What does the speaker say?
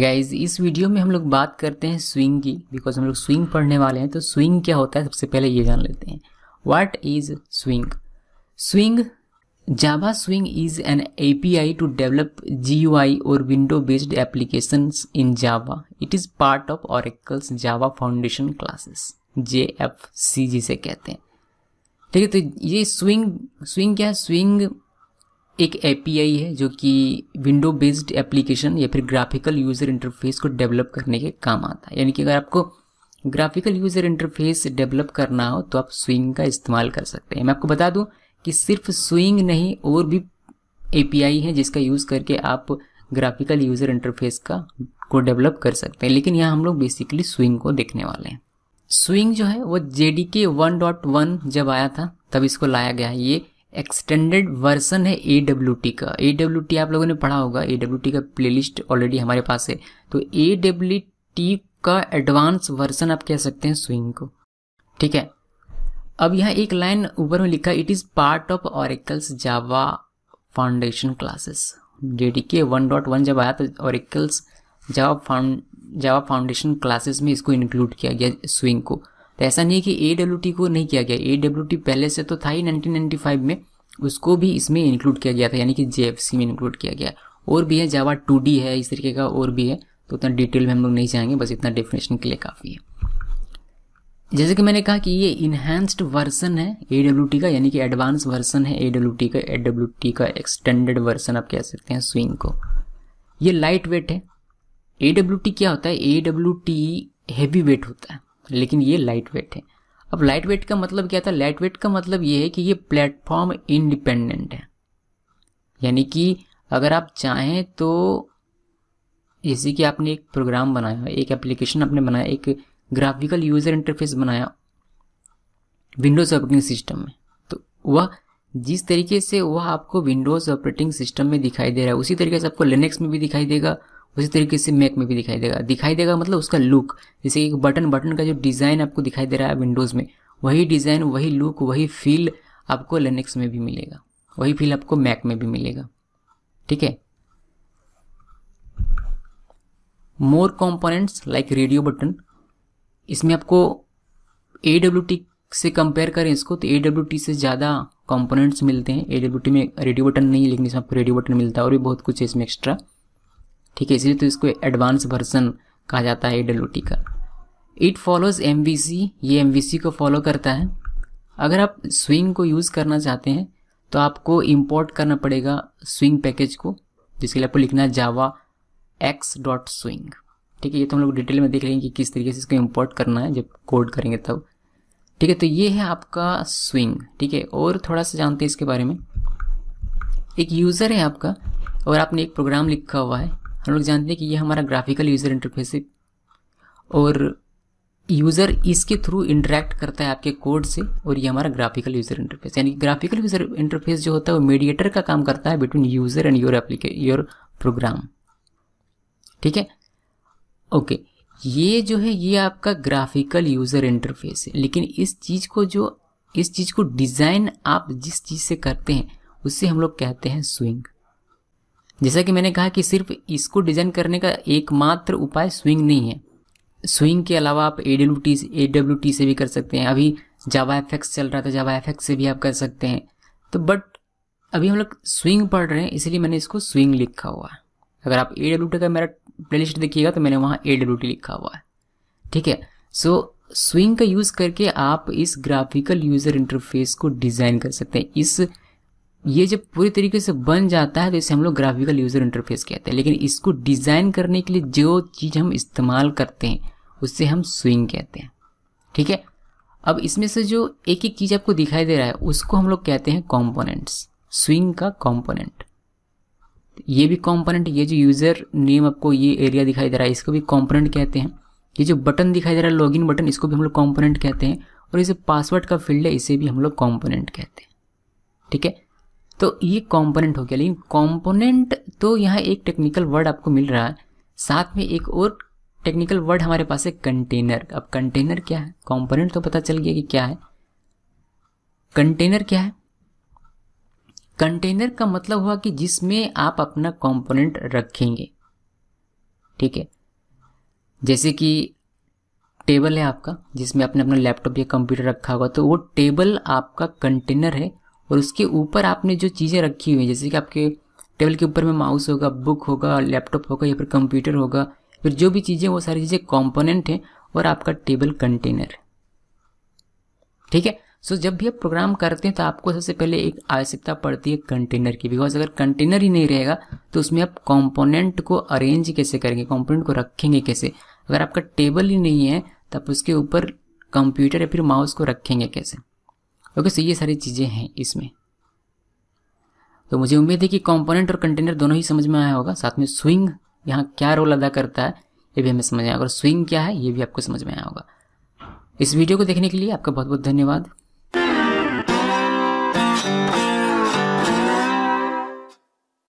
guys इस video में हम लोग बात करते हैं स्विंग की बिकॉज हम लोग स्विंग पढ़ने वाले हैं तो स्विंग क्या होता है सबसे पहले ये जान लेते हैं what is Swing Swing Java Swing is an API to develop GUI और window based application in Java it is part of Oracle's Java foundation classes J F C जिसे कहते हैं ठीक है तो ये स्विंग स्विंग क्या है स्विंग एक एपीआई है जो कि विंडो बेस्ड एप्लीकेशन या फिर ग्राफिकल यूज़र इंटरफेस को डेवलप करने के काम आता है यानी कि अगर आपको ग्राफिकल यूज़र इंटरफेस डेवलप करना हो तो आप स्विंग का इस्तेमाल कर सकते हैं मैं आपको बता दूं कि सिर्फ स्विंग नहीं और भी एपीआई है जिसका यूज़ करके आप ग्राफिकल यूज़र इंटरफेस का को डेवलप कर सकते हैं लेकिन यहाँ हम लोग बेसिकली स्विंग को देखने वाले हैं स्विंग जो है वो J D K one dot one जब आया था तब इसको लाया गया है ये एक्सटेंडेड वर्सन है ए डब्ल्यू टी का ए डब्ल्यू टी आप लोगों ने पढ़ा होगा ए डब्ल्यू टी का प्ले लिस्ट ऑलरेडी हमारे पास है तो ए डब्ल्यू टी का एडवांस वर्सन आप कह सकते हैं स्विंग को ठीक है अब यहाँ एक लाइन ऊपर में लिखा it is part of Oracle's Java foundation classes one dot one जब आया तो Oracle's Java found Java foundation classes में इसको इंक्लूड किया गया स्विंग को तो ऐसा नहीं कि ए को नहीं किया गया ए पहले से तो था ही 1995 में उसको भी इसमें इंक्लूड किया गया था यानी कि जे में इंक्लूड किया गया और भी है जावा टू है इस तरीके का और भी है तो उतना डिटेल में हम लोग नहीं जाएंगे बस इतना डेफिनेशन के लिए काफ़ी है जैसे कि मैंने कहा कि ये इन्हेंस्ड वर्सन है ए का यानी कि एडवांस वर्सन है ए का ए का एक्सटेंडेड वर्सन आप कह सकते हैं स्विंग को ये लाइट वेट है ए क्या होता है ए हैवी वेट होता है लेकिन ये लाइट वेट है अब लाइट वेट का मतलब क्या था लाइट वेट का मतलब ये है कि ये प्लेटफॉर्म इंडिपेंडेंट है यानी कि अगर आप चाहें तो जैसे कि आपने एक प्रोग्राम बनाया एक एप्लीकेशन आपने बनाया एक ग्राफिकल यूज़र इंटरफेस बनाया विंडोज़ ऑपरेटिंग सिस्टम में तो वह जिस तरीके से वह आपको विंडोज़ ऑपरेटिंग सिस्टम में दिखाई दे रहा है उसी तरीके से आपको लिनक्स में भी दिखाई देगा उसी तरीके से मैक में भी दिखाई देगा दिखाई देगा मतलब उसका लुक जैसे एक बटन बटन का जो डिज़ाइन आपको दिखाई दे रहा है विंडोज़ में वही डिज़ाइन वही लुक वही फील आपको लेनेक्स में भी मिलेगा वही फील आपको मैक में भी मिलेगा ठीक है more components like radio button इसमें आपको ए से कंपेयर करें इसको तो ए से ज़्यादा कंपोनेंट्स मिलते हैं ए में रेडियो बटन नहीं लेकिन इसमें आपको रेडियो बटन मिलता है और भी बहुत कुछ है इसमें एक्स्ट्रा ठीक है इसलिए तो इसको एडवांस वर्जन कहा जाता है डब्ल्यू का इट फॉलोज़ एम ये एम को फॉलो करता है अगर आप स्विंग को यूज़ करना चाहते हैं तो आपको इम्पोर्ट करना पड़ेगा स्विंग पैकेज को जिसके लिए आपको लिखना है जावा एक्स डॉट स्विंग ठीक है ये तो हम लोग डिटेल में देख लेंगे कि किस तरीके से इसको इम्पोर्ट करना है जब कोड करेंगे तब ठीक है तो ये है आपका स्विंग ठीक है और थोड़ा सा जानते हैं इसके बारे में एक यूज़र है आपका और आपने एक प्रोग्राम लिखा हुआ है हम लोग जानते हैं कि ये हमारा ग्राफिकल यूज़र इंटरफेस है और यूज़र इसके थ्रू इंटरेक्ट करता है आपके कोड से और ये हमारा ग्राफिकल यूज़र इंटरफेस यानी ग्राफिकल यूज़र इंटरफेस जो होता है वो मीडिएटर का काम करता है between user and your application your program ठीक है ओके ये जो है ये आपका ग्राफिकल यूज़र इंटरफेस है लेकिन इस चीज़ को जो इस चीज़ को डिज़ाइन आप जिस चीज़ से करते हैं उससे हम लोग कहते हैं स्विंग जैसा कि मैंने कहा कि सिर्फ इसको डिज़ाइन करने का एकमात्र उपाय स्विंग नहीं है स्विंग के अलावा आप A W T A W T से भी कर सकते हैं अभी जावा एफ एक्स चल रहा था जावा एफ एक्स से भी आप कर सकते हैं तो बट अभी हम लोग स्विंग पढ़ रहे हैं इसलिए मैंने इसको स्विंग लिखा हुआ है अगर आप ए डब्ल्यू टी का मेरा प्ले लिस्ट देखिएगा तो मैंने वहाँ ए डब्ल्यू टी लिखा हुआ है ठीक है सो स्विंग का यूज़ करके आप इस ग्राफिकल यूज़र इंटरफेस को डिज़ाइन कर सकते हैं इस ये जब पूरी तरीके से बन जाता है तो इसे हम लोग ग्राफिकल यूज़र इंटरफेस कहते हैं लेकिन इसको डिज़ाइन करने के लिए जो चीज़ हम इस्तेमाल करते हैं उससे हम स्विंग कहते हैं ठीक है अब इसमें से जो एक एक चीज़ आपको दिखाई दे रहा है उसको हम लोग कहते हैं कॉम्पोनेंट्स स्विंग का कॉम्पोनेंट ये भी कॉम्पोनेंट ये जो यूज़र नेम आपको ये एरिया दिखाई दे रहा है इसको भी कॉम्पोनेंट कहते हैं ये जो बटन दिखाई दे रहा है लॉग बटन इसको भी हम लोग कॉम्पोनेंट कहते हैं और इसे पासवर्ड का फील्ड है इसे भी हम लोग कॉम्पोनेंट कहते हैं ठीक है तो ये कॉम्पोनेंट हो गया लेकिन कॉम्पोनेंट तो यहाँ एक टेक्निकल वर्ड आपको मिल रहा है साथ में एक और टेक्निकल वर्ड हमारे पास है कंटेनर अब कंटेनर क्या है कॉम्पोनेंट तो पता चल गया कि क्या है कंटेनर क्या है कंटेनर का मतलब हुआ कि जिसमें आप अपना कंपोनेंट रखेंगे ठीक है जैसे कि टेबल है आपका जिसमें आपने अपना लैपटॉप या कंप्यूटर रखा होगा तो वो टेबल आपका कंटेनर है और उसके ऊपर आपने जो चीज़ें रखी हुई हैं जैसे कि आपके टेबल के ऊपर में माउस होगा बुक होगा लैपटॉप होगा या फिर कंप्यूटर होगा फिर जो भी चीज़ें वो सारी चीज़ें कॉम्पोनेंट हैं और आपका टेबल कंटेनर ठीक है सो so, जब भी आप प्रोग्राम करते हैं तो आपको सबसे पहले एक आवश्यकता पड़ती है कंटेनर की बिकॉज अगर कंटेनर ही नहीं रहेगा तो उसमें आप कॉम्पोनेंट को अरेंज कैसे करेंगे कॉम्पोनेंट को रखेंगे कैसे अगर आपका टेबल ही नहीं है तो आप उसके ऊपर कंप्यूटर या फिर माउस को रखेंगे कैसे ओके सो ये सारी चीज़ें हैं इसमें तो मुझे उम्मीद है कि कंपोनेंट और कंटेनर दोनों ही समझ में आया होगा साथ में स्विंग यहाँ क्या रोल अदा करता है ये भी हमें समझ में आया और स्विंग क्या है ये भी आपको समझ में आया होगा इस वीडियो को देखने के लिए आपका बहुत बहुत धन्यवाद